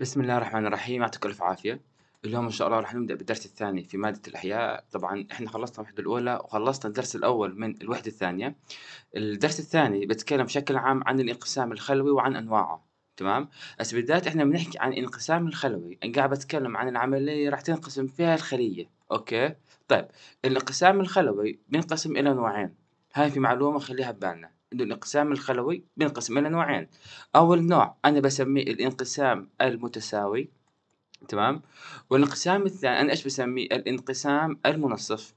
بسم الله الرحمن الرحيم يعطيك الف عافيه اليوم ان شاء الله راح نبدا بالدرس الثاني في ماده الاحياء طبعا احنا خلصنا الوحده الاولى وخلصنا الدرس الاول من الوحده الثانيه الدرس الثاني بتكلم بشكل عام عن الانقسام الخلوي وعن انواعه تمام بس بالذات احنا بنحكي عن الانقسام الخلوي انا قاعد بتكلم عن العمليه اللي راح تنقسم فيها الخليه اوكي طيب الانقسام الخلوي بينقسم الى نوعين هاي في معلومه خليها ببالنا الانقسام الخلوي بينقسم إلى نوعين أول نوع أنا بسميه الانقسام المتساوي تمام والانقسام الثاني أنا إيش بسميه الانقسام المنصف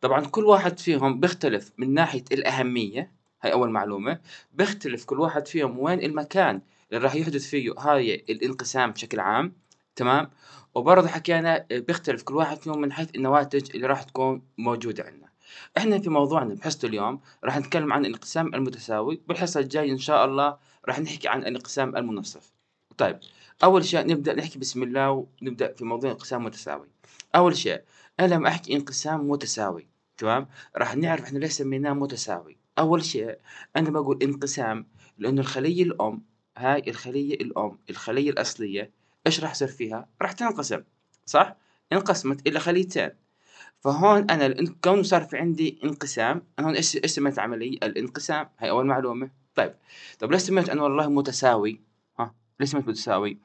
طبعا كل واحد فيهم بيختلف من ناحية الأهمية هاي أول معلومة بيختلف كل واحد فيهم وين المكان اللي راح يحدث فيه هاي الانقسام بشكل عام تمام وبرضه حكينا بيختلف كل واحد فيهم من حيث النواتج اللي راح تكون موجودة عندنا احنا في موضوعنا بحصة اليوم راح نتكلم عن الانقسام المتساوي والحصة الجاية إن شاء الله راح نحكي عن الانقسام المنصف طيب أول شيء نبدأ نحكي بسم الله ونبدأ في موضوع انقسام متساوي أول شيء أنا لما أحكي انقسام متساوي تمام راح نعرف احنا ليش سميناه متساوي أول شيء أنا بقول انقسام لأنه الخلية الأم هاي الخلية الأم الخلية الأصلية إيش راح يصير فيها؟ راح تنقسم صح؟ انقسمت إلى خليتين فهون انا كونه صار في عندي انقسام انا هون ايش ايش سميت العمليه الانقسام هي اول معلومه طيب طب ليش سميت انا والله متساوي ها ليش سميت متساوي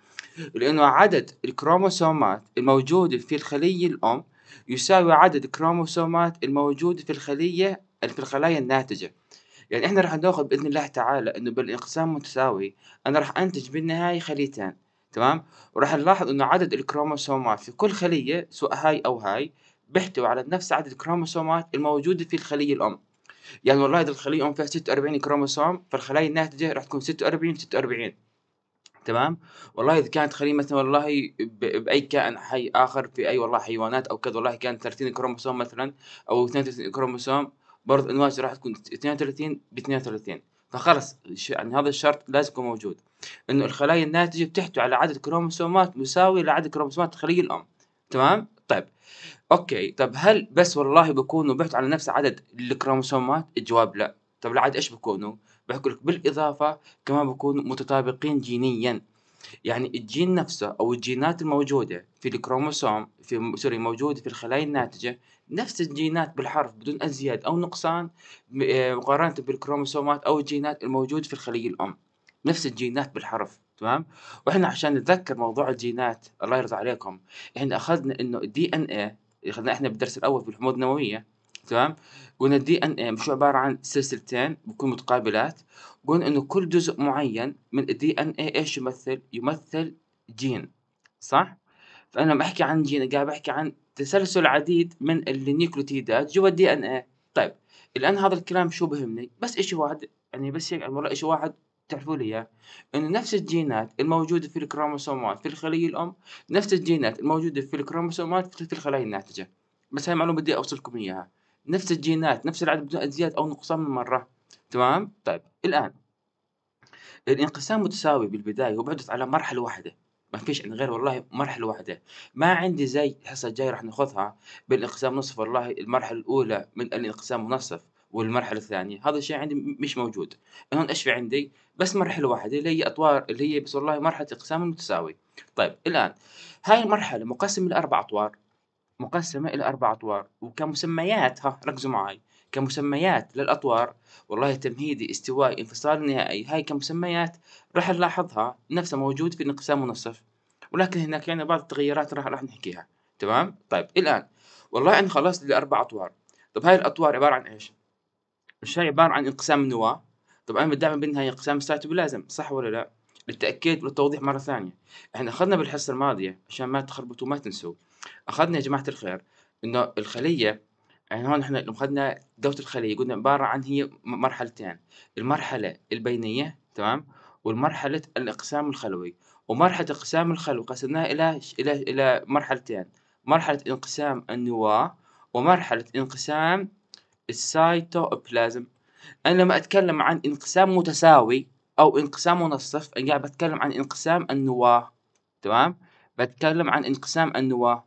لانه عدد الكروموسومات الموجوده في الخليه الام يساوي عدد الكروموسومات الموجوده في الخليه في الخلايا الناتجه يعني احنا راح ناخذ باذن الله تعالى انه بالانقسام متساوي انا راح انتج بالنهايه خليتين تمام وراح نلاحظ انه عدد الكروموسومات في كل خليه سواء هاي او هاي بيحتوي على نفس عدد الكروموسومات الموجودة في الخلية الأم يعني والله إذا الخلية الأم فيها 46 كروموسوم فالخلايا الناتجة راح تكون 46 46 تمام والله اذا كانت خليه مثلا والله باي كائن حي اخر في اي والله حيوانات او كذا والله كانت 30 كروموسوم مثلا او 32 كروموسوم برضه النواج راح تكون 32 ب 32 فخلص يعني هذا الشرط لازم يكون موجود انه الخلايا الناتجه بتحتوي على عدد كروموسومات مساوي لعدد كروموسومات الخليه الام تمام طيب اوكي طب هل بس والله بكونوا بحثوا على نفس عدد الكروموسومات الجواب لا طب العدد ايش بكونوا بحكوا لك بالاضافه كمان بكونوا متطابقين جينيا يعني الجين نفسه او الجينات الموجوده في الكروموسوم في سوري موجوده في الخلايا الناتجه نفس الجينات بالحرف بدون ازياد او نقصان آه، مقارنه بالكروموسومات او الجينات الموجوده في الخليه الام نفس الجينات بالحرف تمام واحنا عشان نتذكر موضوع الجينات الله يرضى عليكم احنا اخذنا انه الدي ان ايه اللي خدناه احنا بالدرس الاول في الحموض النوويه تمام قلنا الدي ان ام إيه، شو عباره عن سلسلتين بكون متقابلات قلنا انه كل جزء معين من الدي ان اي ايش يمثل يمثل جين صح فانا لما احكي عن جين قاعد بحكي عن تسلسل عديد من النيوكليوتيدات جوا الدي ان اي طيب الان هذا الكلام شو بهمني بس شيء واحد يعني بس هيك والله شيء واحد تعرفوا لي إياه؟ إنه نفس الجينات الموجودة في الكروموسومات في الخلية الأم نفس الجينات الموجودة في الكروموسومات في الخلايا الناتجة بس هاي معلومة بدي أوصلكم إياها نفس الجينات نفس العدد بدون زيادة أو نقصان من مرة تمام؟ طيب الآن الانقسام متساوي بالبداية وبعدت على مرحلة واحدة ما فيش عندي غير والله مرحلة واحدة ما عندي زي الحصة الجاية راح ناخذها بالانقسام نصف والله المرحلة الأولى من الانقسام منصف والمرحله الثانيه هذا الشيء عندي مش موجود هون ايش في عندي بس مرحله واحده اللي هي اطوار اللي هي بس والله مرحله اقسام المتساوي طيب الان هاي المرحله مقسمه لاربع اطوار مقسمه الى اربع اطوار وكمسميات ها ركزوا معي كمسميات للاطوار والله تمهيدي استوائي انفصال نهائي هاي كمسميات راح نلاحظها نفسها موجود في الانقسام والنصف ولكن هناك يعني بعض التغيرات راح راح نحكيها تمام طيب الان والله انا خلصت الاربع اطوار طب هاي الاطوار عباره عن ايش الشاي عبارة عن انقسام نواة طبعا دائما بالنهاية انقسام ستاتي صح ولا لا؟ للتأكيد والتوضيح مرة ثانية احنا اخذنا بالحصة الماضية عشان ما تخربطوا وما تنسوا اخذنا يا جماعة الخير انه الخلية يعني هون احنا لما اخذنا دورة الخلية قلنا عبارة عن هي مرحلتين المرحلة البينية تمام والمرحلة الانقسام الخلوي ومرحلة انقسام الخلوي قسمناها إلى إلى إلى مرحلتين مرحلة انقسام النواة ومرحلة انقسام السيتوبلازم أنا لما أتكلم عن انقسام متساوي أو انقسام منصف أنا يعني قاعد بتكلم عن انقسام النواة تمام بتكلم عن انقسام النواة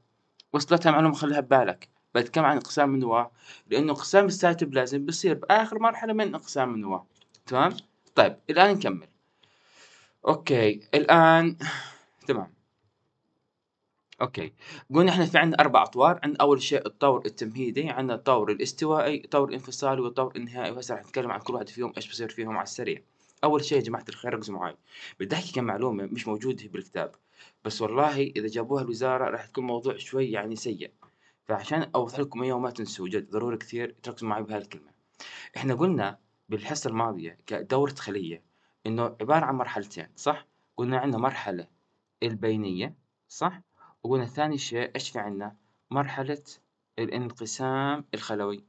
وصلت المعلومة خليها ببالك بتكلم عن انقسام النواة لأنه انقسام السيتوبلازم بيصير بآخر مرحلة من انقسام النواة تمام طيب الآن نكمل أوكي الآن تمام اوكي قلنا احنا في عندنا اربع اطوار عندنا اول شيء الطور التمهيدي عندنا الطور الاستوائي طور انفصالي والطور النهائي وهسه راح نتكلم عن كل واحد فيهم ايش بصير فيهم على السريع اول شيء يا جماعه الخير ركزوا معي بدي احكي كم معلومه مش موجوده بالكتاب بس والله اذا جابوها الوزاره راح تكون موضوع شوي يعني سيء فعشان اوضح لكم اياه وما تنسوا جد ضروري كثير تركزوا معي بهالكلمه احنا قلنا بالحصه الماضيه كدوره خليه انه عباره عن مرحلتين صح قلنا عندنا مرحله البينيه صح وقلنا ثاني شيء إيش في عندنا مرحلة الانقسام الخلوي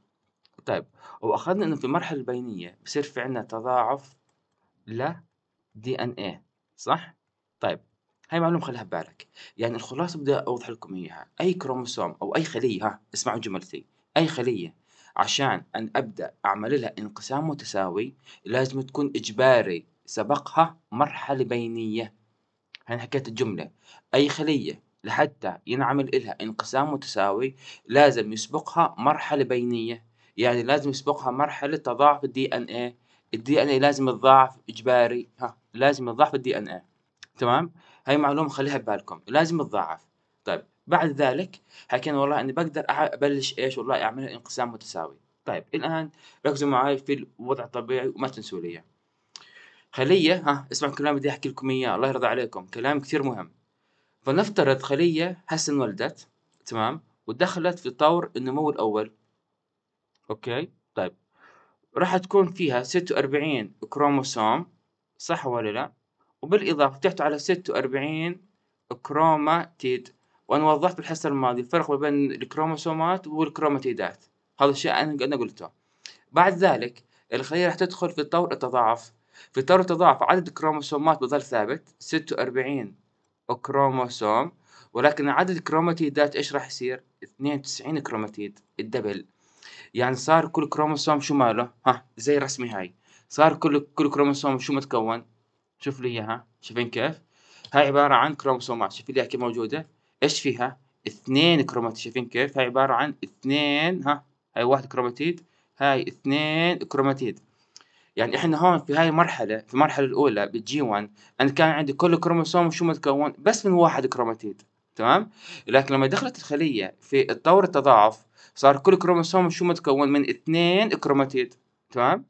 طيب وأخذنا إنه في المرحلة البينية بصير في عندنا تضاعف ل دي إن إيه صح؟ طيب هاي معلومة خليها ببالك يعني الخلاصة بدي أوضح لكم إياها أي كروموسوم أو أي خلية ها اسمعوا جملتي أي خلية عشان أن أبدأ أعمل لها انقسام متساوي لازم تكون إجباري سبقها مرحلة بينية هنا حكيت الجملة أي خلية لحتى ينعمل إلها انقسام متساوي لازم يسبقها مرحلة بينية يعني لازم يسبقها مرحلة تضاعف الدي ان اي الدي ان اي لازم يتضاعف اجباري ها لازم يتضاعف الدي ان اي تمام هاي معلومة خليها ببالكم لازم يتضاعف طيب بعد ذلك حكينا والله اني بقدر ابلش ايش والله اعملها انقسام متساوي طيب الان ركزوا معي في الوضع الطبيعي وما تنسوا لي خلية ها اسمعوا كلام بدي احكي لكم اياه الله يرضى عليكم كلام كثير مهم فنفترض خلية هسه انولدت تمام ودخلت في طور النمو الأول أوكي طيب راح تكون فيها ستة وأربعين كروموسوم صح ولا لا وبالإضافة تحت على ستة وأربعين كروماتيد وأنا وضحت بالحصة الماضية الفرق بين الكروموسومات والكروماتيدات هذا الشيء أنا أنا قلته بعد ذلك الخلية راح تدخل في طور التضاعف في طور التضاعف عدد الكروموسومات بظل ثابت ستة وأربعين كروموسوم ولكن عدد الكروماتيدات ايش راح يصير 92 كروماتيد الدبل يعني صار كل كروموسوم شو ماله ها زي رسمي هاي صار كل كل كروموسوم شو متكون شوف لي اياها شايفين كيف هاي عبارة عن كروموسومات شوف لي كيف موجودة ايش فيها اثنين كروماتيد شايفين كيف هاي عبارة عن اثنين ها هاي واحد كروماتيد هاي اثنين كروماتيد يعني احنا هون في هاي المرحله في المرحله الاولى بالجي 1 انا كان عندي كل كروموسوم شو متكون بس من واحد كروماتيد تمام لكن لما دخلت الخليه في الطور التضاعف صار كل كروموسوم شو متكون من اثنين كروماتيد تمام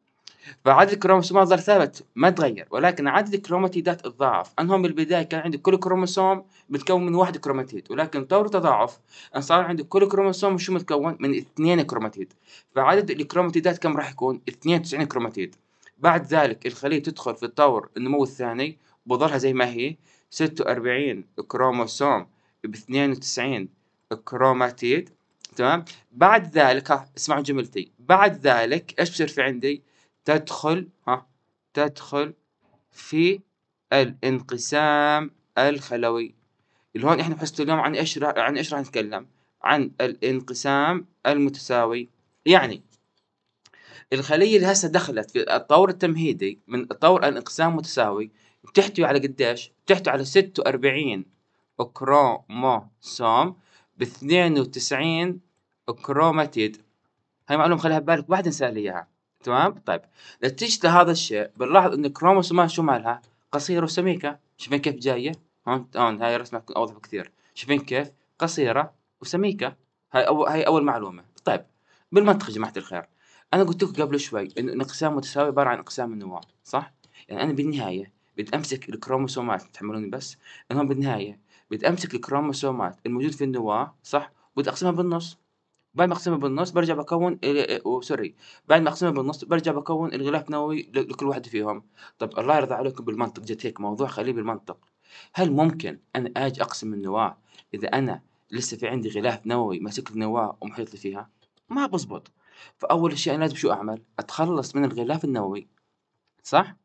فعدد الكروموسومات ظل ثابت ما تغير ولكن عدد الكروماتيدات تضاعف انهم بالبدايه كان عندي كل كروموسوم متكون من واحد كروماتيد ولكن طور التضاعف ان صار عندي كل كروموسوم شو متكون من اثنين كروماتيد فعدد الكروماتيدات كم راح يكون 92 كروماتيد بعد ذلك الخلية تدخل في الطور النمو الثاني بظلها زي ما هي 46 كروموسوم ب 92 كروماتيد تمام بعد ذلك ها اسمعوا جملتي بعد ذلك ايش بصير في عندي تدخل ها تدخل في الانقسام الخلوي اللي هون احنا بحصة اليوم عن ايش عن ايش راح نتكلم عن الانقسام المتساوي يعني الخليه اللي هسه دخلت في الطور التمهيدي من طور الانقسام متساوي بتحتوي على قديش؟ بتحتوي على 46 كروموسوم ب 92 كروماتيد هاي معلومه خليها ببالك بعدين لي اياها تمام طيب نتيجه لهذا الشيء بنلاحظ ان الكروموسومات شو مالها قصيره وسميكه شايفين كيف جايه هون هون هاي الرسمه اوضح بكثير شايفين كيف قصيره وسميكه هاي أول هاي اول معلومه طيب بالمنطق يا جماعه الخير انا قلت لكم قبل شوي انه الانقسام متساويه عباره عن اقسام النواه صح يعني انا بالنهايه بدي امسك الكروموسومات تحملوني بس انا بالنهايه بدي امسك الكروموسومات الموجود في النواه صح بدي اقسمها بالنص بعد ما اقسمها بالنص برجع بكون سوري بعد ما اقسمها بالنص برجع بكون الغلاف النووي لكل واحد فيهم طب الله يرضى عليكم بالمنطق جت هيك موضوع خليه بالمنطق هل ممكن انا اجي اقسم النواه اذا انا لسه في عندي غلاف نووي ماسك النواه ومحيط لي فيها ما بزبط فأول شيء أنا لازم شو أعمل؟ أتخلص من الغلاف النووي صح؟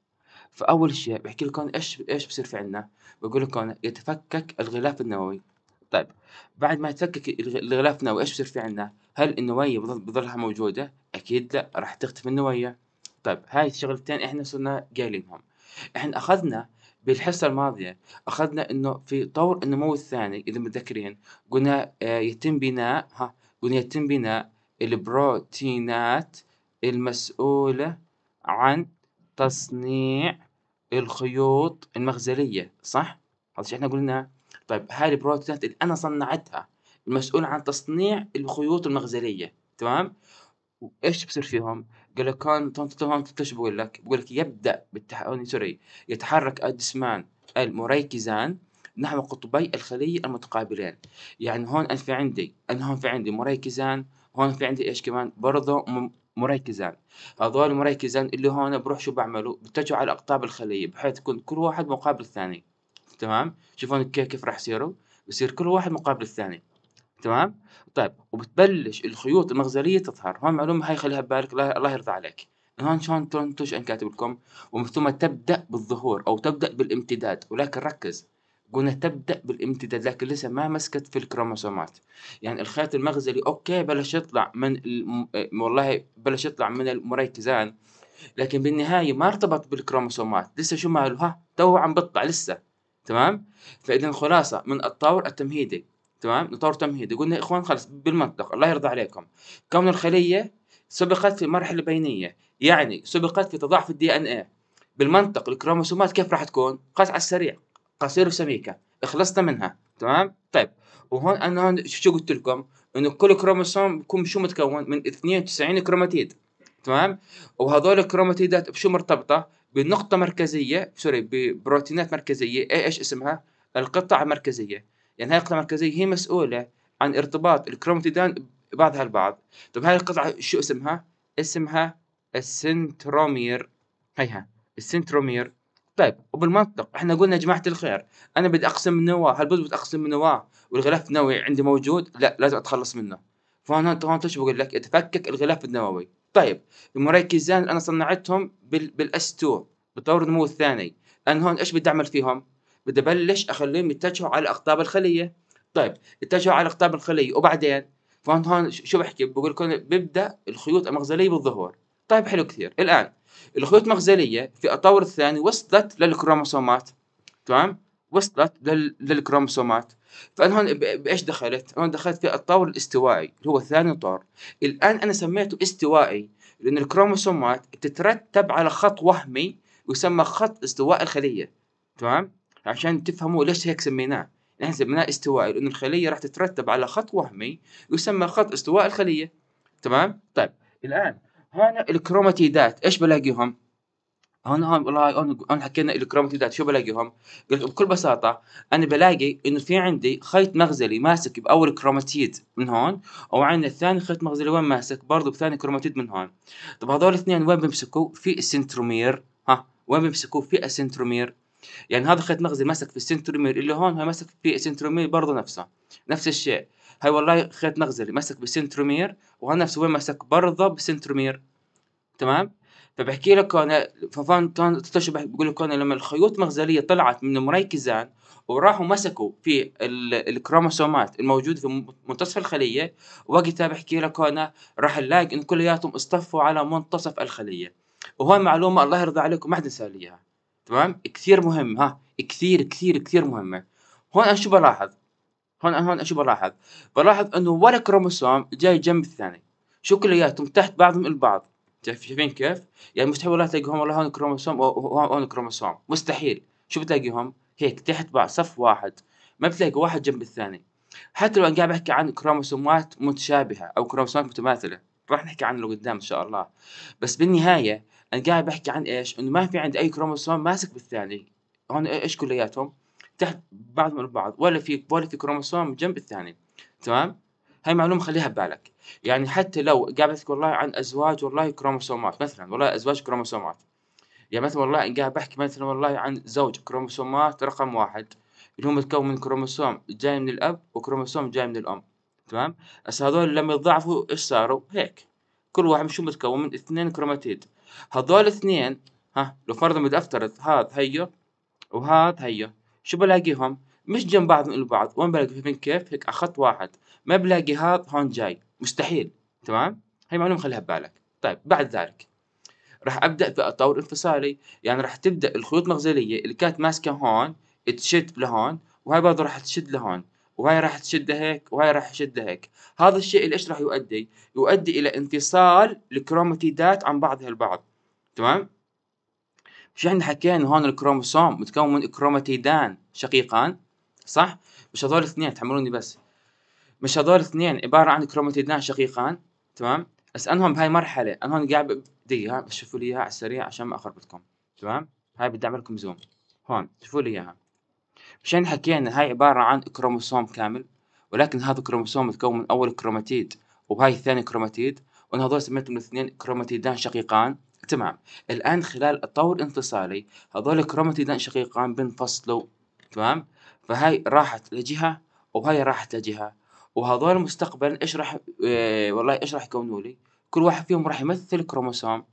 فأول شيء بحكي لكم إيش إيش بصير في عنا؟ بقول لكم يتفكك الغلاف النووي طيب بعد ما يتفكك الغلاف النووي إيش بصير في عنا؟ هل النوية بظلها موجودة؟ أكيد لا راح تختفي النوية طيب هاي الشغلتين إحنا صرنا قايلينهم إحنا أخذنا بالحصة الماضية أخذنا إنه في طور النمو الثاني إذا متذكرين قلنا آه، يتم بناء ها قلنا يتم بناء البروتينات المسؤولة عن تصنيع الخيوط المغزلية صح؟ هذا الشيء احنا قلناه طيب هاي البروتينات اللي انا صنعتها المسؤولة عن تصنيع الخيوط المغزلية تمام؟ وايش بصير فيهم؟ قال لك كان ايش بقول لك؟ بقول لك يبدا بالتح... سوري يتحرك الجسمان المريكزان نحو قطبي الخلية المتقابلين يعني هون انا في عندي انا هون في عندي مريكزان هون في عندي ايش كمان برضه مركزان هذول المركزان اللي هون بروح شو بعملوا بتجوا على اقطاب الخليه بحيث يكون كل واحد مقابل الثاني تمام شوفون كيف كيف راح يصيروا بصير كل واحد مقابل الثاني تمام طيب وبتبلش الخيوط المغزليه تظهر هون معلومه هاي خليها ببالك الله يرضى عليك هون شلون تنتج انا كاتب لكم ومن ثم تبدا بالظهور او تبدا بالامتداد ولكن ركز قلنا تبدأ بالامتداد لكن لسه ما مسكت في الكروموسومات يعني الخيط المغزلي أوكي بلش يطلع من الم... والله بلش يطلع من المريكزان لكن بالنهاية ما ارتبط بالكروموسومات لسه شو ماله ها تو عم بطلع لسه تمام فإذا خلاصة من الطور التمهيدي تمام نطور تمهيدي قلنا يا إخوان خلص بالمنطق الله يرضى عليكم كون الخلية سبقت في مرحلة بينية يعني سبقت في تضاعف الدي ان ايه بالمنطق الكروموسومات كيف راح تكون؟ على السريع قصير وسميكه خلصنا منها تمام طيب وهون انا هون شو قلت لكم انه كل كروموسوم بكون شو متكون من 92 كروماتيد تمام وهذول الكروماتيدات بشو مرتبطه بنقطه مركزيه سوري ببروتينات مركزيه إيه ايش اسمها القطع المركزيه يعني هاي القطعه المركزيه هي مسؤوله عن ارتباط الكروماتيدان بعضها البعض طب هاي القطعه شو اسمها اسمها السنترومير هيها السنترومير طيب وبالمنطق احنا قلنا يا جماعه الخير انا بدي اقسم نواه هل بدي اقسم نواه والغلاف النووي عندي موجود لا لازم اتخلص منه فهون هون بقول لك اتفكك الغلاف النووي طيب المركزين اللي انا صنعتهم بالاس 2 بطور النمو الثاني انا هون ايش بدي اعمل فيهم؟ بدي ابلش اخليهم يتجهوا على اقطاب الخليه طيب يتجهوا على اقطاب الخليه وبعدين فهون هون شو بحكي؟ بقول لكم ببدا الخيوط المغزليه بالظهور طيب حلو كثير الان الخيوط مغزليه في الطور الثاني وصلت للكروموسومات تمام وصلت لل... للكروموسومات فانا هون بايش دخلت؟ انا دخلت في الطور الاستوائي اللي هو ثاني طور الان انا سميته استوائي لان الكروموسومات تترتب على خط وهمي يسمى خط استواء الخليه تمام؟ عشان تفهموا ليش هيك سميناه نحن سميناه استوائي لأن الخلية راح تترتب على خط وهمي يسمى خط استواء الخلية تمام؟ طيب الآن هنا الكروماتيدات ايش بلاقيهم؟ هنا هون والله هون حكينا الكروماتيدات شو بلاقيهم؟ قلت بكل بساطه انا بلاقي انه في عندي خيط مغزلي ماسك باول كروماتيد من هون وعندنا الثاني خيط مغزلي وين ماسك؟ برضه بثاني كروماتيد من هون. طب هذول الاثنين وين بيمسكوا؟ في السنترومير ها وين بيمسكوا؟ في السنترومير يعني هذا خيط مغزلي ماسك في السنترومير اللي هون هو ماسك في السنترومير برضه نفسه نفس الشيء هاي والله خيط مغزلي مسك بسنترومير وهنا سوين مسك برضه بسنترومير تمام فبحكي لك انا ففان تشبه بقول لك انا لما الخيوط مغزليه طلعت من المريكزان وراحوا مسكوا في الكروموسومات الموجوده في منتصف الخليه وقتها بحكي لك انا راح نلاقي ان كلياتهم اصطفوا على منتصف الخليه وهون معلومه الله يرضى عليكم ما حد ينسى تمام كثير مهم ها كثير كثير كثير مهمه هون انا شو بلاحظ هون هون شو بلاحظ؟ بلاحظ انه ولا كروموسوم جاي جنب الثاني شو كلياتهم تحت بعضهم البعض شايفين كيف؟ يعني مستحيل والله تلاقيهم والله هون كروموسوم وهون كروموسوم مستحيل شو بتلاقيهم؟ هيك تحت بعض صف واحد ما بتلاقي واحد جنب الثاني حتى لو انا قاعد بحكي عن كروموسومات متشابهه او كروموسومات متماثله راح نحكي عنه لقدام ان شاء الله بس بالنهايه انا قاعد بحكي عن ايش؟ انه ما في عند اي كروموسوم ماسك بالثاني هون ايش كلياتهم؟ تحت بعض من بعض ولا في ولا في كروموسوم جنب الثاني تمام هاي معلومة خليها ببالك يعني حتى لو قاعد والله عن أزواج والله كروموسومات مثلا والله أزواج كروموسومات يعني مثلا والله قاعد بحكي مثلا والله عن زوج كروموسومات رقم واحد اللي هم متكون من كروموسوم جاي من الأب وكروموسوم جاي من الأم تمام هسه هذول لما يتضاعفوا ايش صاروا هيك كل واحد شو متكون من اثنين كروماتيد هذول اثنين ها لو فرضا بدي افترض هذا هيو وهذا هيو شو بلاقيهم مش جنب بعض من البعض وين بلاقي فهمت كيف هيك على خط واحد ما بلاقي هذا هون جاي مستحيل تمام هاي معلومه خليها ببالك طيب بعد ذلك راح ابدا بطور انفصالي يعني راح تبدا الخيوط المغزليه اللي كانت ماسكه هون تشد لهون وهاي برضه راح تشد لهون وهاي راح تشد هيك وهاي راح تشد هيك هذا الشيء اللي ايش راح يؤدي يؤدي الى انفصال الكروماتيدات عن بعضها البعض تمام مش احنا حكينا هون الكروموسوم متكون من كروماتيدان شقيقان صح مش هذول اثنين تحملوني بس مش هذول اثنين عباره عن كروماتيدان شقيقان تمام بس انهم بهاي مرحله انهم قاعد دقيقه شوفوا لي اياها على السريع عشان ما اخربطكم تمام هاي بدي اعمل لكم زوم هون شوفوا لي اياها مش احنا حكينا هاي عباره عن كروموسوم كامل ولكن هذا الكروموسوم متكون من اول كروماتيد وهاي ثاني كروماتيد وانا هذول سميتهم الاثنين كروماتيدان شقيقان تمام الآن خلال الطور الانفصالي هذول الكروماتيدان شقيقان بينفصلوا تمام فهاي راحت لجهة وهاي راحت لجهة وهذول مستقبلا ايش راح إيه والله ايش راح يكونوا لي كل واحد فيهم راح يمثل كروموسوم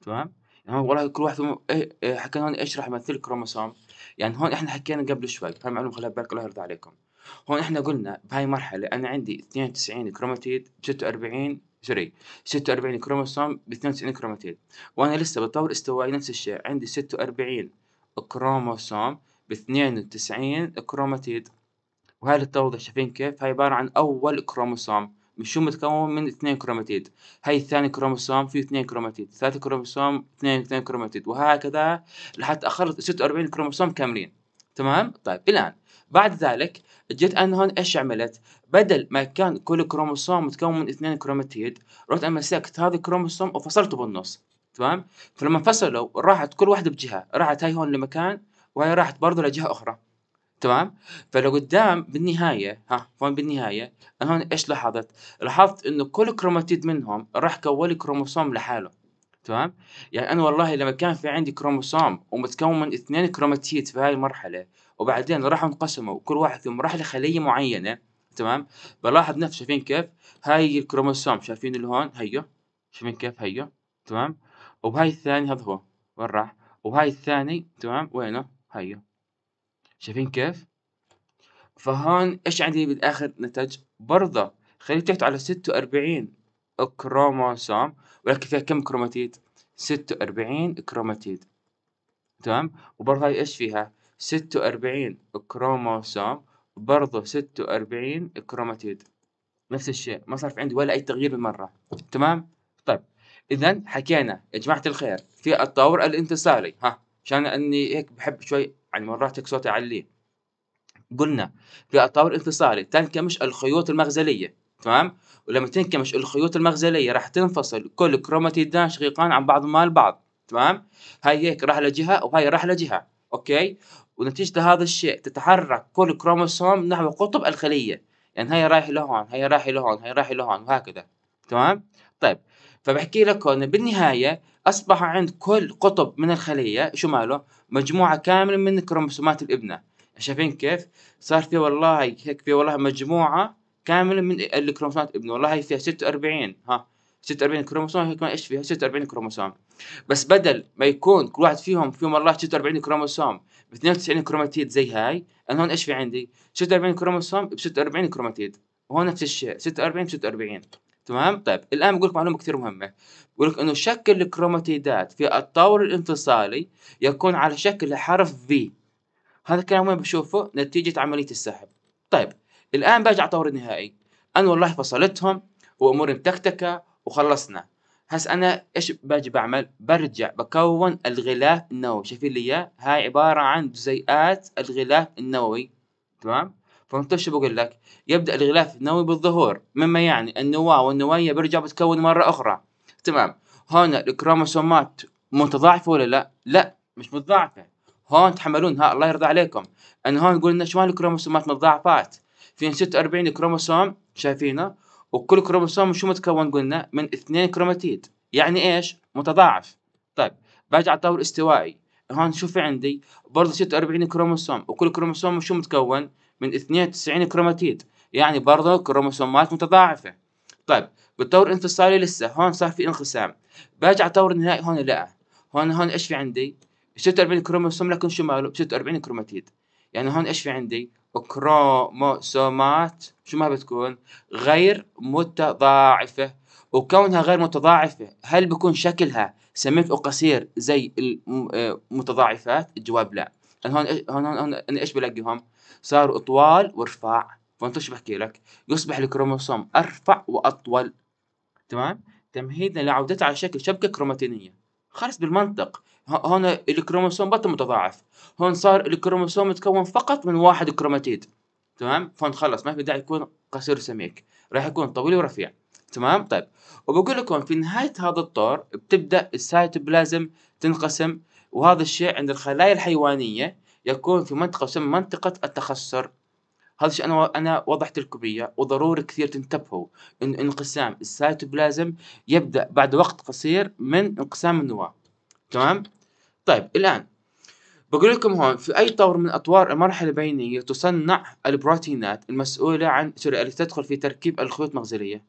تمام يعني والله كل واحد فيهم ايه ايه حكينا هون ايش راح يمثل كروموسوم يعني هون احنا حكينا قبل شوي هاي معلومة خليها ببالك الله يرضى عليكم هون احنا قلنا بهاي مرحلة انا عندي 92 كروماتيد 46 سوري 46 كروموسوم ب 92 كروماتيد وانا لسه بطور استوائي نفس الشيء عندي 46 كروموسوم ب 92 كروماتيد وهاي التوضيح شايفين كيف هاي عبارة عن أول كروموسوم مش شو متكون من اثنين كروماتيد هاي الثاني كروموسوم فيه اثنين كروماتيد ثالث كروموسوم اثنين اثنين كروماتيد وهكذا لحتى أخلط 46 كروموسوم كاملين تمام طيب الآن بعد ذلك جيت انا هون ايش عملت؟ بدل ما كان كل كروموسوم متكون من اثنين كروماتيد رحت انا مسكت هذا الكروموسوم وفصلته بالنص تمام؟ فلما انفصلوا راحت كل واحده بجهه، راحت هاي هون لمكان وهي راحت برضه لجهه اخرى. تمام؟ فلو قدام بالنهايه ها هون بالنهايه انا هون ايش لاحظت؟ لاحظت انه كل كروماتيد منهم راح كون كروموسوم لحاله. تمام؟ يعني انا والله لما كان في عندي كروموسوم ومتكون من اثنين كروماتيد في هاي المرحله وبعدين راحوا انقسموا كل واحد فيهم راح لخليه معينه تمام بلاحظ نفس شايفين كيف هاي الكروموسوم شايفين اللي هون هيو شايفين كيف هيو تمام وبهاي الثاني هذا هو وين راح وهاي الثاني تمام وينه هيو شايفين كيف فهون ايش عندي بالاخر نتج برضه خليه تحت على 46 كروموسوم ولكن فيها كم كروماتيد 46 كروماتيد تمام وبرضه ايش فيها ستة وأربعين كروموسوم برضه ستة وأربعين كروماتيد نفس الشيء ما صار في عندي ولا أي تغيير بالمرة تمام طيب إذا حكينا يا جماعة الخير في التطور الانتصاري ها عشان أني هيك بحب شوي يعني مرات هيك صوتي عليه قلنا في التطور الانتصاري تنكمش الخيوط المغزلية تمام ولما تنكمش الخيوط المغزلية راح تنفصل كل كروماتيدان شقيقان عن بعض البعض تمام هاي هيك راح لجهة وهاي راح لجهة اوكي ونتيجة هذا الشيء تتحرك كل كروموسوم نحو قطب الخلية يعني هي رايح لهون هي رايح لهون هي رايح لهون وهكذا تمام طيب فبحكي لك انه بالنهاية أصبح عند كل قطب من الخلية شو ماله مجموعة كاملة من كروموسومات الابنة شايفين كيف صار في والله هيك في والله مجموعة كاملة من الكروموسومات الابنة والله هي فيها 46 ها 46 كروموسوم هيكون ايش فيها 46 كروموسوم بس بدل ما يكون كل واحد فيهم في مرات 46 كروموسوم ب 92 كروماتيد زي هاي انا هون ايش في عندي 46 كروموسوم ب 46 كروماتيد وهون نفس الشيء 46 ب 46 تمام طيب الان بقول لك معلومه كثير مهمه بقول لك انه شكل الكروماتيدات في الطور الانفصالي يكون على شكل حرف في هذا الكلام وين بشوفه نتيجه عمليه السحب طيب الان باجي على الطور النهائي انا والله فصلتهم واموري متكتكه وخلصنا هسه انا ايش باجي بعمل برجع بكون الغلاف النووي شايفين لي اياه هاي عباره عن جزيئات الغلاف النووي تمام فهمت شو بقول لك يبدا الغلاف النووي بالظهور مما يعني النواه والنويه برجع بتكون مره اخرى تمام هون الكروموسومات متضاعفه ولا لا لا مش متضاعفه هون تحملون ها الله يرضى عليكم انا هون قلنا شو الكروموسومات متضاعفات في 46 كروموسوم شايفينه وكل كروموسوم شو متكون قلنا من اثنين كروماتيد يعني ايش متضاعف طيب باجي على الطور الاستوائي هون شو في عندي برضه 46 كروموسوم وكل كروموسوم شو متكون من 92 كروماتيد يعني برضه كروموسومات متضاعفه طيب بالطور الانفصالي لسه هون صار في انقسام باجي على الطور النهائي هون لا هون هون ايش في عندي 46 كروموسوم لكن شو ماله 46 كروماتيد يعني هون ايش في عندي كروموسومات شو ما بتكون غير متضاعفة وكونها غير متضاعفة هل بيكون شكلها سميك أو قصير زي المتضاعفات آه، الجواب لا هون هون, هون أنا إيش بلاقيهم صاروا أطوال وارفاع فأنت شو بحكي لك يصبح الكروموسوم أرفع وأطول تمام تمهيدا لعودتها على شكل شبكة كروماتينية خلص بالمنطق هون الكروموسوم بطل متضاعف هون صار الكروموسوم متكون فقط من واحد كروماتيد تمام فهون خلص ما في داعي يكون قصير سميك راح يكون طويل ورفيع تمام طيب وبقول لكم في نهايه هذا الطور بتبدا السيتوبلازم تنقسم وهذا الشيء عند الخلايا الحيوانيه يكون في منطقه تسمى منطقه التخسر هذا الشيء انا انا وضحت لكم اياه وضروري كثير تنتبهوا ان انقسام السيتوبلازم يبدا بعد وقت قصير من انقسام النواه تمام طيب الآن بقول لكم هون في أي طور من أطوار المرحلة البينية تصنع البروتينات المسؤولة عن سوري التي تدخل في تركيب الخيوط المغزلية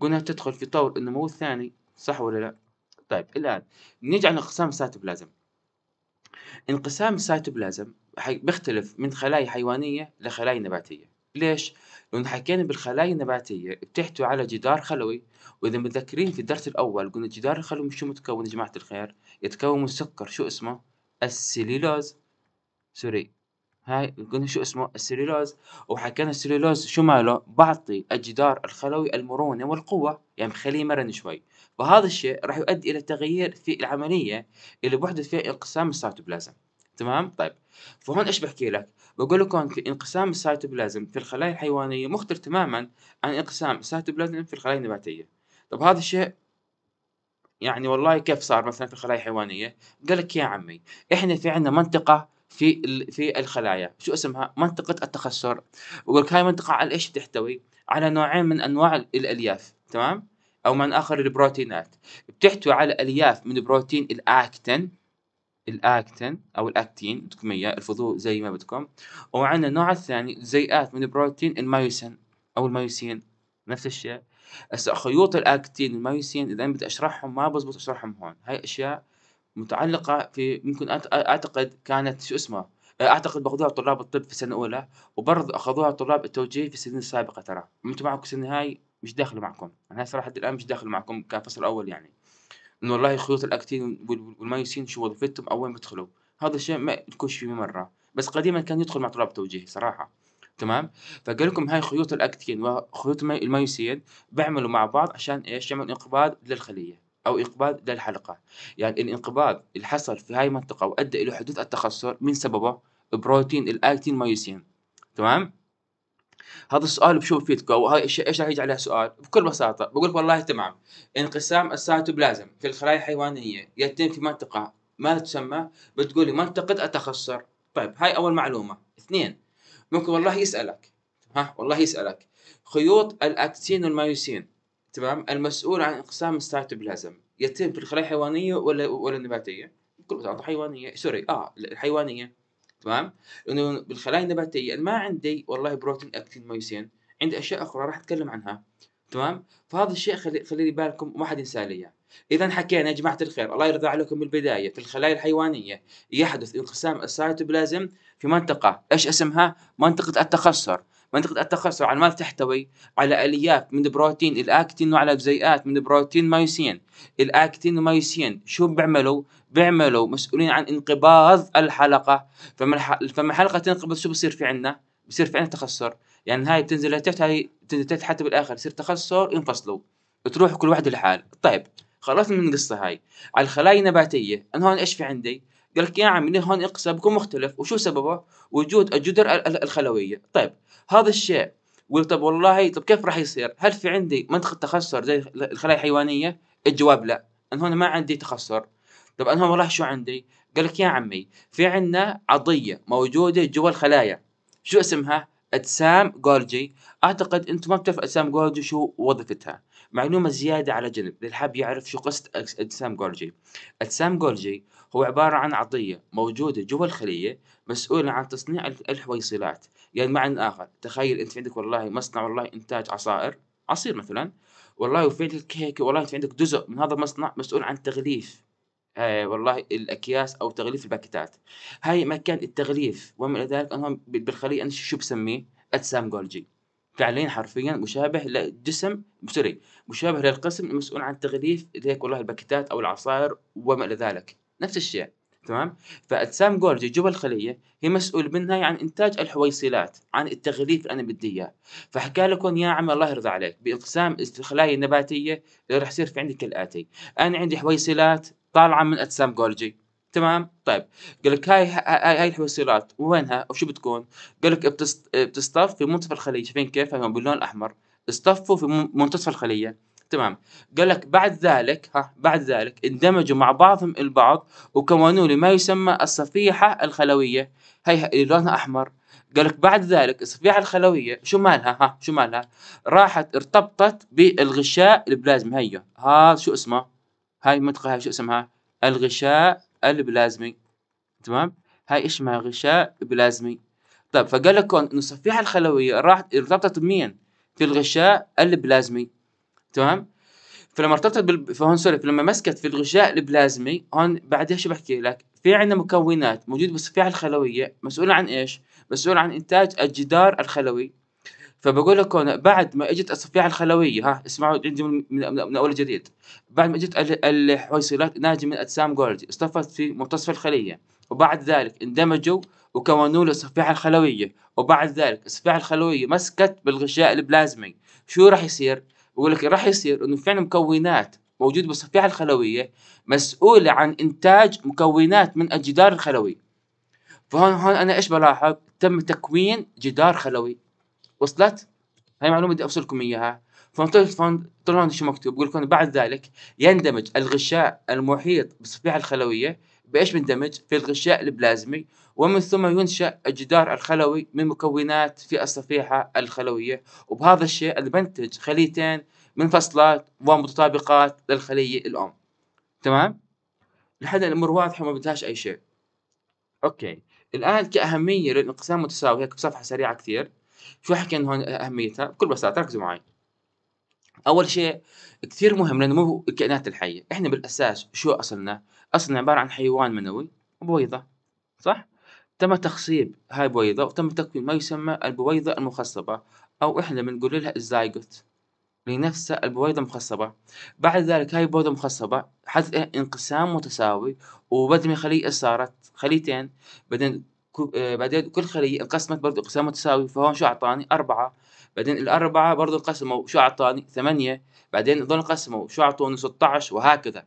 قلنا تدخل في طور النمو الثاني صح ولا لا؟ طيب الآن نيجي على انقسام السيتوبلازم انقسام السيتوبلازم بيختلف من خلايا حيوانية لخلايا نباتية ليش؟ وإن حكينا بالخلايا النباتية بتحتوي على جدار خلوي وإذا متذكرين في الدرس الأول قلنا الجدار الخلوي شو متكون يا جماعة الخير يتكون من سكر شو اسمه السليلوز سوري هاي قلنا شو اسمه السليلوز وحكينا السليلوز شو ماله بعطي الجدار الخلوي المرونة والقوة يعني بخليه مرن شوي فهذا الشيء راح يؤدي إلى تغيير في العملية اللي بحدث فيها انقسام السيتوبلازم تمام طيب فهون ايش بحكي لك بقول لكم انقسام السيتوبلازم في الخلايا الحيوانيه مختلف تماما عن انقسام السيتوبلازم في الخلايا النباتيه طب هذا الشيء يعني والله كيف صار مثلا في الخلايا الحيوانيه قال لك يا عمي احنا في عندنا منطقه في في الخلايا شو اسمها منطقه التخسر بقول لك هاي منطقه على ايش بتحتوي على نوعين من انواع الالياف تمام او من اخر البروتينات بتحتوي على الياف من بروتين الاكتين الاكتين او الاكتين بدكم اياه الفضو زي ما بدكم وعندنا النوع الثاني جزيئات من البروتين المايوسين او المايوسين نفس الشيء هسه خيوط الاكتين والمايوسين اذا بدي اشرحهم ما بزبط اشرحهم هون هاي اشياء متعلقه في ممكن اعتقد كانت شو اسمه اعتقد باخذوها طلاب الطب في السنه الاولى وبرضه اخذوها طلاب التوجيه في السنين السابقه ترى انتم معكم السنه هاي مش داخله معكم انا صراحه الان مش داخل معكم كان فصل اول يعني انه والله خيوط الأكتين والمايوسين شو وظيفتهم او وين بيدخلوا هذا الشيء ما يكونش فيه مرة بس قديما كان يدخل مع طلاب توجيهي صراحة تمام فقال لكم هاي خيوط الأكتين وخيوط المايوسين بيعملوا مع بعض عشان ايش يعمل انقباض للخلية او انقباض للحلقه يعني الانقباض اللي حصل في هاي المنطقه وادى الى حدوث التخثر من سببه بروتين الاكتين مايوسين تمام هذا السؤال بشوف فيتكو وهاي ايش راح يجي عليه سؤال بكل بساطه بقول لك والله تمام انقسام السيتوبلازم في الخلايا الحيوانيه يتم في منطقه ماذا تسمى بتقولي منطقه التخصر طيب هاي اول معلومه اثنين ممكن والله يسالك ها والله يسالك خيوط الاكتين والمايوسين تمام المسؤول عن انقسام السيتوبلازم يتم في الخلايا الحيوانيه ولا ولا النباتيه؟ بكل بساطه حيوانيه سوري اه الحيوانيه تمام انه بالخلايا النباتيه انا ما عندي والله بروتين اكتين مايوسين عندي اشياء اخرى راح اتكلم عنها تمام فهذا الشيء خلي خلي بالكم وما حد ينسى لي اذا حكينا يا جماعه الخير الله يرضى عليكم بالبدايه في الخلايا الحيوانيه يحدث انقسام السيتوبلازم في منطقه ايش اسمها منطقه التخصر. منطقة التخصص والعلامات تحتوي على الياف من البروتين الاكتين وعلى جزيئات من البروتين مايوسين الاكتين ومايوسين شو بيعملوا؟ بيعملوا مسؤولين عن انقباض الحلقة فما فما الحلقة تنقبض شو بصير في عندنا؟ بصير في عندنا تخسر يعني هاي بتنزل لتحت هاي بتنزل لتحت حتى بالاخر يصير تخسر ينفصلوا تروح كل واحد لحال طيب خلصنا من القصة هاي على الخلايا النباتية أنا هون إيش في عندي قال لك يا عمي هون اقصى بيكون مختلف وشو سببه؟ وجود الجدر الخلويه، طيب هذا الشيء قلت طب والله طب كيف راح يصير؟ هل في عندي منطقه تخسر زي الخلايا الحيوانيه؟ الجواب لا، انا هون ما عندي تخسر. طب انا هون والله شو عندي؟ قال لك يا عمي في عندنا عضيه موجوده جوا الخلايا شو اسمها؟ اجسام جولجي اعتقد انتم ما بتعرفوا اجسام جولجي شو وظيفتها معلومه زياده على جنب للحب يعرف شو قصه اجسام جولجي اجسام جولجي هو عبارة عن عطية موجودة جوا الخلية مسؤولة عن تصنيع الحويصلات يعني معنى آخر تخيل أنت عندك والله مصنع والله إنتاج عصائر عصير مثلا والله وفي عندك كيكة والله أنت عندك جزء من هذا المصنع مسؤول عن تغليف آه والله الأكياس أو تغليف الباكتات هاي مكان التغليف ومن ذلك أنهم بالخلية أنا شو بسميه أجسام جولجي فعليا حرفيا مشابه لجسم سوري مشابه للقسم المسؤول عن تغليف ذيك والله الباكتات او العصائر وما الى ذلك نفس الشيء تمام فاجسام جولجي جوا الخليه هي مسؤول منها عن انتاج الحويصلات عن التغليف اللي انا بدي اياه فحكى لكم يا عم الله يرضى عليك باقسام الخلايا النباتيه اللي راح يصير في عندي كالاتي انا عندي حويصلات طالعه من اجسام جولجي تمام طيب قال لك هاي هاي, هاي الحويصلات وينها وشو بتكون قال لك بتصطف في منتصف الخليه شايفين كيف باللون الاحمر اصطفوا في منتصف الخليه تمام قال لك بعد ذلك ها بعد ذلك اندمجوا مع بعضهم البعض وكونوا لما يسمى الصفيحة الخلوية هي اللي لونها أحمر قال لك بعد ذلك الصفيحة الخلوية شو مالها ها شو مالها راحت ارتبطت بالغشاء البلازمي هيو ها شو اسمه هاي المنطقة هاي شو اسمها الغشاء البلازمي تمام هاي اسمها غشاء بلازمي طيب فقال لك انه الصفيحة الخلوية راحت ارتبطت بمين في الغشاء البلازمي تمام فلما ارتبطت بال... فهون سوري فلما مسكت في الغشاء البلازمي هون بعدها شو بحكي لك في عندنا مكونات موجوده بالصفيحه الخلويه مسؤوله عن ايش مسؤوله عن انتاج الجدار الخلوي فبقول لك هون بعد ما اجت الصفيحه الخلويه ها اسمعوا عندي من, من, من اول جديد بعد ما اجت الحويصلات ناجمه من اجسام جولدي اصطفت في منتصف الخليه وبعد ذلك اندمجوا وكونوا له الصفيحه الخلويه وبعد ذلك الصفيحه الخلويه مسكت بالغشاء البلازمي شو راح يصير بقول لك راح يصير انه فعلا مكونات موجوده بالصفيحه الخلويه مسؤوله عن انتاج مكونات من الجدار الخلوي فهون هون انا ايش بلاحظ تم تكوين جدار خلوي وصلت هاي معلومه بدي اوصلكم اياها فهون شو مكتوب بقول لكم بعد ذلك يندمج الغشاء المحيط بالصفيحه الخلويه بإيش بندمج في الغشاء البلازمي ومن ثم ينشأ الجدار الخلوي من مكونات في الصفيحة الخلوية وبهذا الشيء بنتج خليتين منفصلات ومتطابقات للخلية الأم تمام؟ لحد الأمور واضحة وما بدهاش أي شيء أوكي الآن كأهمية للانقسام المتساوي هيك بصفحة سريعة كثير شو حكي هون أهميتها؟ بكل بساطة ركزوا معي اول شيء كثير مهم لانه مو الكائنات الحيه احنا بالاساس شو اصلنا أصلا عبارة عن حيوان منوي وبويضة صح؟ تم تخصيب هاي البويضة وتم تكوين ما يسمى البويضة المخصبة أو إحنا بنقول لها الزايجوت لنفسها البويضة المخصبة بعد ذلك هاي البويضة المخصبة حدث انقسام متساوي وبدل ما خلية صارت خليتين بعدين آه، بعدين كل خلية انقسمت برضو انقسام متساوي فهون شو أعطاني أربعة بعدين الأربعة برضو انقسموا شو أعطاني ثمانية بعدين ظل انقسموا شو أعطوني 16 وهكذا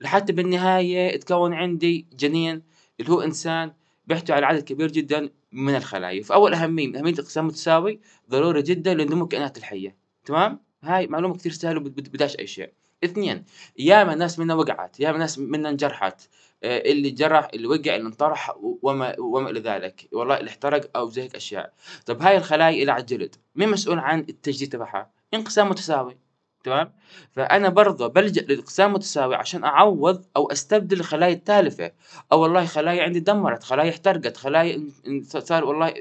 لحتى بالنهاية تكون عندي جنين اللي هو إنسان بيحتوي على عدد كبير جدا من الخلايا فأول أهمية من أهمية الانقسام المتساوي ضروري جدا لنمو الكائنات الحية تمام هاي معلومة كثير سهلة وبداش أي شيء اثنين ياما ناس منا وقعت ياما ناس منا انجرحت آه، اللي جرح اللي وقع اللي انطرح وما وما الى ذلك والله اللي احترق او زي هيك اشياء طب هاي الخلايا اللي على الجلد مين مسؤول عن التجديد تبعها انقسام متساوي تمام فانا برضه بلجا للاقسام متساوي عشان اعوض او استبدل الخلايا التالفه او والله خلايا عندي دمرت خلايا احترقت خلايا صار والله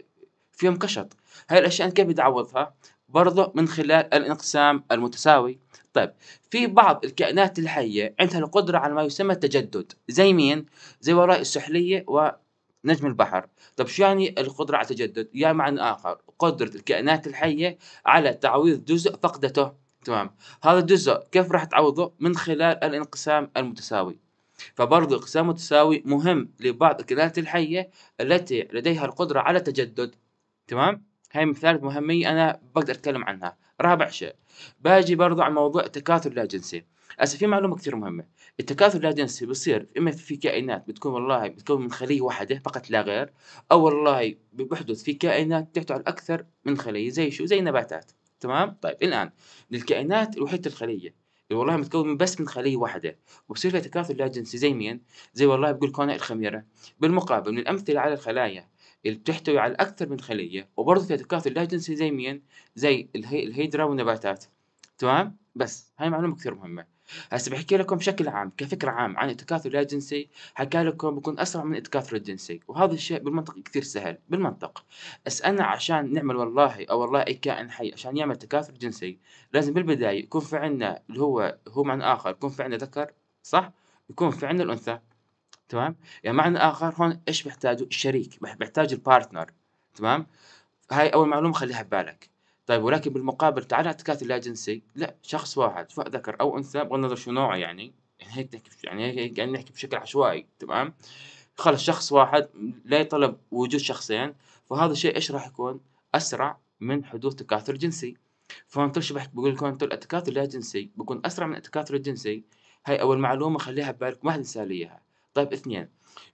فيهم كشط هاي الاشياء كيف بدي اعوضها برضه من خلال الانقسام المتساوي طيب في بعض الكائنات الحيه عندها القدره على ما يسمى التجدد زي مين زي وراء السحليه و نجم البحر طب شو يعني القدرة على التجدد؟ يعني معنى آخر قدرة الكائنات الحية على تعويض جزء فقدته تمام هذا الجزء كيف راح تعوضه من خلال الانقسام المتساوي فبرضو الانقسام متساوي مهم لبعض الكائنات الحيه التي لديها القدره على التجدد تمام هاي مثال مهمية أنا بقدر أتكلم عنها رابع شيء باجي برضو على موضوع التكاثر اللاجنسي هسه في معلومة كثير مهمة التكاثر اللاجنسي بصير إما في كائنات بتكون والله بتكون من خلية واحدة فقط لا غير أو والله بيحدث في كائنات تحتوي على أكثر من خلية زي شو زي النباتات تمام طيب الان للكائنات الوحيده الخليه اللي والله متكون بس من خليه واحده وبصير فيها تكاثر لا جنسي زي مين؟ زي والله بقول كونا الخميره بالمقابل من الامثله على الخلايا اللي بتحتوي على اكثر من خليه وبرضه فيها تكاثر لا جنسي زي مين؟ زي الهيدرا والنباتات تمام؟ بس هاي معلومه كثير مهمه هسه بحكي لكم بشكل عام كفكره عام عن التكاثر الجنسي حكى لكم بكون اسرع من التكاثر الجنسي وهذا الشيء بالمنطق كثير سهل بالمنطق بس انا عشان نعمل والله او والله اي كائن حي عشان يعمل تكاثر جنسي لازم بالبدايه يكون في عندنا اللي هو هو معنى اخر يكون في عندنا ذكر صح يكون في عندنا الانثى تمام يعني معنى اخر هون ايش بحتاجه الشريك بحتاج البارتنر تمام هاي اول معلومه خليها ببالك طيب ولكن بالمقابل تعال تكاثر لا جنسي لا شخص واحد سواء ذكر او انثى بغض النظر شو نوعه يعني يعني هيك نحكي يعني هيك يعني نحكي بشكل عشوائي تمام خلص شخص واحد لا يطلب وجود شخصين فهذا الشيء ايش راح يكون اسرع من حدوث تكاثر جنسي فهمت شو بحكي بقول لكم التكاثر اللا جنسي بكون اسرع من التكاثر الجنسي هاي اول معلومه خليها ببالك ما حد لي اياها طيب اثنين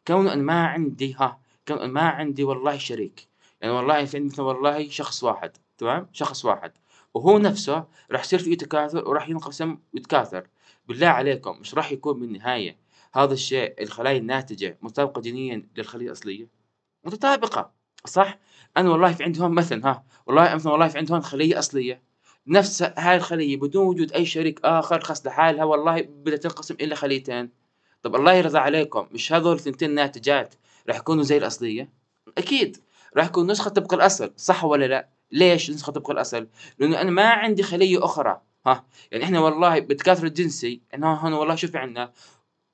كون ان ما عندي ها كون ان ما عندي والله شريك يعني والله في يعني عندي مثلا والله شخص واحد تمام شخص واحد وهو نفسه راح يصير فيه تكاثر وراح ينقسم ويتكاثر بالله عليكم مش راح يكون بالنهايه هذا الشيء الخلايا الناتجه مطابقه جينيا للخليه الاصليه متطابقه صح انا والله في عندهم مثلا ها والله مثلا والله في عندهم خليه اصليه نفس هاي الخليه بدون وجود اي شريك اخر خاص لحالها والله بدها تنقسم الى خليتين طب الله يرضى عليكم مش هذول الثنتين ناتجات راح يكونوا زي الاصليه اكيد راح يكون نسخه طبق الاصل صح ولا لا ليش نسخه طبق الاصل؟ لانه انا ما عندي خليه اخرى ها يعني احنا والله بالتكاثر الجنسي انه هون والله شوفي عندنا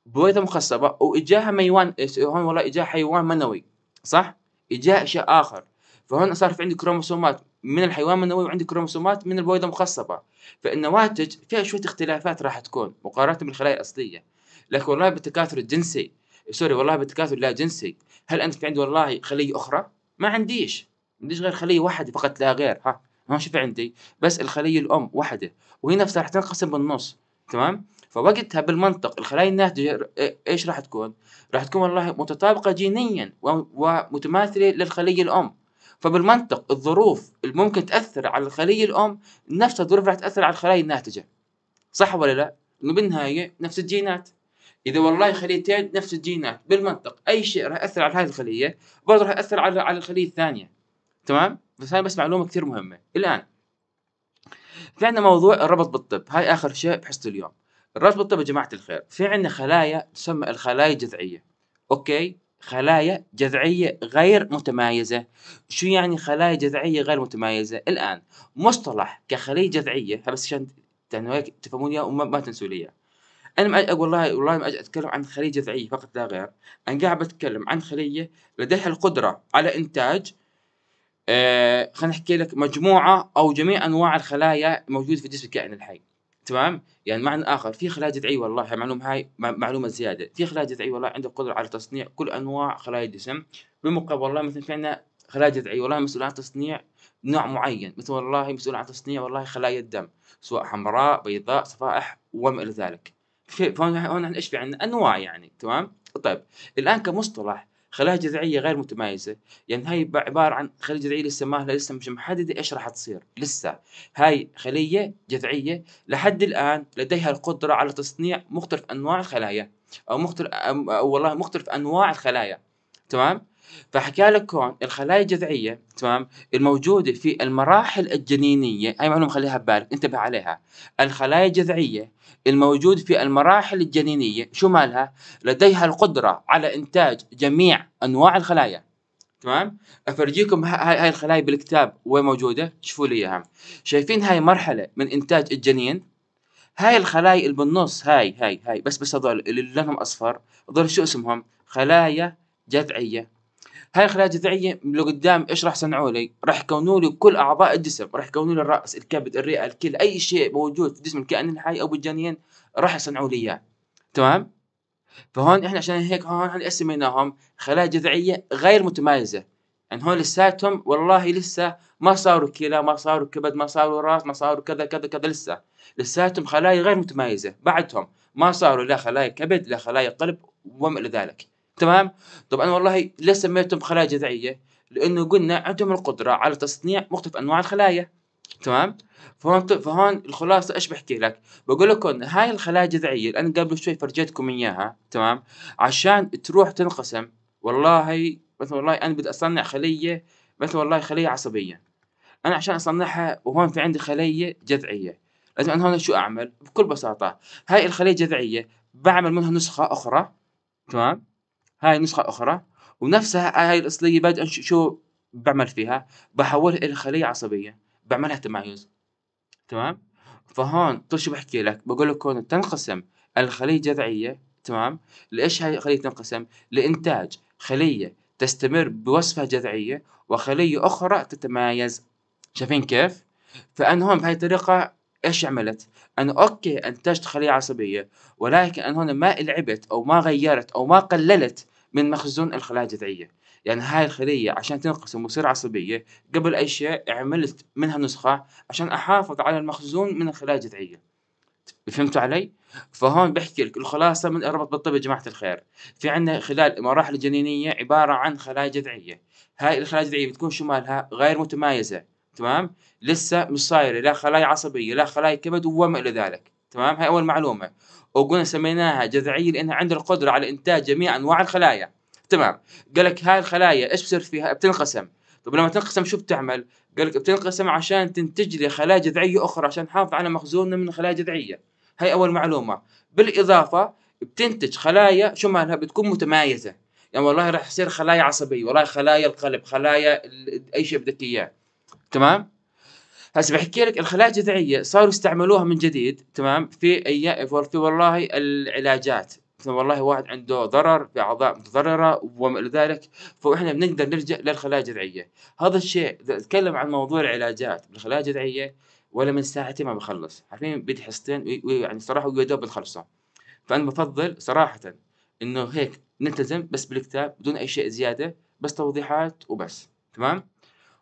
بويضه مخصبه واجاها ميوان هون والله اجاها حيوان منوي صح؟ اجاها شيء اخر فهون صار في عندي كروموسومات من الحيوان المنوي وعندي كروموسومات من البويضه المخصبه فالنواتج فيها شويه اختلافات راح تكون مقارنه بالخلايا الاصليه لكن والله بالتكاثر الجنسي سوري والله بالتكاثر لا جنسي هل انت في عندي والله خليه اخرى؟ ما عنديش عنديش غير خليه واحده فقط لا غير ها ما شوف عندي بس الخليه الام واحده وهي نفسها راح تنقسم بالنص تمام فوقتها بالمنطق الخلايا الناتجه إيه، ايش راح تكون راح تكون والله متطابقه جينيا ومتماثله للخليه الام فبالمنطق الظروف اللي ممكن تاثر على الخليه الام نفس الظروف راح تاثر على الخلايا الناتجه صح ولا لا انه بالنهايه نفس الجينات اذا والله خليتين نفس الجينات بالمنطق اي شيء راح ياثر على هذه الخليه برضه راح ياثر على على الخليه الثانيه تمام بس هاي بس معلومه كثير مهمه الان في عندنا موضوع الربط بالطب هاي اخر شيء بحصه اليوم الربط بالطب يا جماعه الخير في عندنا خلايا تسمى الخلايا الجذعيه اوكي خلايا جذعيه غير متمايزه شو يعني خلايا جذعيه غير متمايزه الان مصطلح كخليه جذعيه بس عشان يعني هيك تفهمون اياه وما ما تنسوا لي انا ما اقول والله والله ما أجي اتكلم عن خليه جذعيه فقط لا غير انا قاعد بتكلم عن خليه لديها القدره على انتاج آه، خلينا نحكي لك مجموعه او جميع انواع الخلايا موجوده في جسم الكائن الحي تمام يعني معنى اخر في خلايا جذعيه والله معلومه هاي معلومه زياده في خلايا جذعيه والله عندها قدره على تصنيع كل انواع خلايا الجسم بالمقابل والله مثلا في عندنا خلايا جذعيه والله مسؤوله عن تصنيع نوع معين مثل والله مسؤوله عن تصنيع والله خلايا الدم سواء حمراء بيضاء صفائح وما الى ذلك فهون هون ايش في عندنا انواع يعني تمام طيب الان كمصطلح خلايا جذعيه غير متمايزه يعني هاي عباره عن خليه جذعيه لسه ما لسه مش محدده ايش راح تصير لسه هاي خليه جذعيه لحد الان لديها القدره على تصنيع مختلف انواع الخلايا او مختلف أو والله مختلف انواع الخلايا تمام فحكى لك هون الخلايا الجذعيه تمام الموجوده في المراحل الجنينيه هاي معلومه خليها ببالك انتبه عليها الخلايا الجذعيه الموجود في المراحل الجنينيه شو مالها لديها القدره على انتاج جميع انواع الخلايا تمام افرجيكم هاي هاي الخلايا بالكتاب وين موجوده شوفوا لي اياها شايفين هاي مرحله من انتاج الجنين هاي الخلايا اللي بالنص هاي هاي هاي بس بس هذول اللي لونهم اصفر هذول شو اسمهم خلايا جذعيه هاي الخلايا الجذعيه قدام ايش راح يصنعوا لي؟ راح يكونوا لي كل اعضاء الجسم، راح يكونوا لي الراس، الكبد، الرئه، الكلى، اي شيء موجود في جسم الكائن الحي او بالجنين راح يصنعوا لي اياه. تمام؟ فهون احنا عشان هيك هون احنا سميناهم خلايا جذعيه غير متمايزه. يعني هون لساتهم والله لسه ما صاروا كلى، ما صاروا كبد، ما صاروا راس، ما صاروا كذا كذا كذا لسه. لساتهم خلايا غير متمايزه، بعدهم ما صاروا لا خلايا كبد، لا خلايا قلب وما الى ذلك. تمام طب انا والله ليش سميتهم خلايا جذعيه لانه قلنا عندهم القدره على تصنيع مختلف انواع الخلايا تمام فهون فهون الخلاصه ايش بحكي لك بقول لكم هاي الخلايا الجذعيه اللي انا قبل شوي فرجيتكم اياها تمام عشان تروح تنقسم والله مثلا والله انا بدي اصنع خليه مثلا والله خليه عصبيه انا عشان اصنعها وهون في عندي خليه جذعيه لازم انا هون شو اعمل بكل بساطه هاي الخليه الجذعيه بعمل منها نسخه اخرى تمام هاي نسخة أخرى ونفسها هاي الأصلية بادئ شو بعمل فيها بحولها إلى خلية عصبية بعملها تمايز تمام فهون طول شو بحكي لك بقول لك هون تنقسم الخلية الجذعية تمام لإيش هاي الخلية تنقسم لإنتاج خلية تستمر بوصفها جذعية وخلية أخرى تتمايز شايفين كيف؟ فأنا هون بهاي الطريقة ايش عملت؟ انا اوكي انتجت خليه عصبيه ولكن انا هون ما لعبت او ما غيرت او ما قللت من مخزون الخلايا الجذعيه يعني هاي الخليه عشان تنقسم وتصير عصبيه قبل اي شيء عملت منها نسخه عشان احافظ على المخزون من الخلايا الجذعيه فهمتوا علي؟ فهون بحكي لك الخلاصه من اربط بالطب يا جماعه الخير. في عندنا خلال المراحل الجنينيه عباره عن خلايا جذعيه. هاي الخلايا الجذعيه بتكون شو مالها؟ غير متمايزه، تمام؟ لسه مش صايره لا خلايا عصبيه لا خلايا كبد وما الى ذلك. تمام هاي اول معلومه وقلنا سميناها جذعيه لانها عندها القدره على انتاج جميع انواع الخلايا تمام قال لك هاي الخلايا ايش بصير فيها بتنقسم طب لما تنقسم شو بتعمل قال لك بتنقسم عشان تنتج لي خلايا جذعيه اخرى عشان نحافظ على مخزوننا من الخلايا الجذعيه هاي اول معلومه بالاضافه بتنتج خلايا شو مالها بتكون متمايزه يعني والله راح يصير خلايا عصبيه والله خلايا القلب خلايا اي شيء بدك اياه تمام هسا بحكي لك الخلايا الجذعيه صاروا يستعملوها من جديد تمام في اي في والله العلاجات والله واحد عنده ضرر باعضاء متضرره وما الى ذلك فاحنا بنقدر نلجا للخلايا الجذعيه هذا الشيء اذا اتكلم عن موضوع العلاجات بالخلايا الجذعيه ولا من ساعتين ما بخلص عارفين بدي حصتين يعني صراحه ويا دوب بتخلصه فانا بفضل صراحه انه هيك نلتزم بس بالكتاب بدون اي شيء زياده بس توضيحات وبس تمام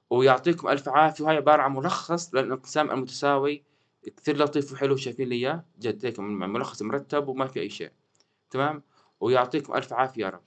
ويعطيكم الف عافيه وهي عباره عن ملخص للانقسام المتساوي كثير لطيف وحلو شايفين لي اياه جد ملخص مرتب وما في اي شيء تمام ويعطيكم الف عافيه يا رب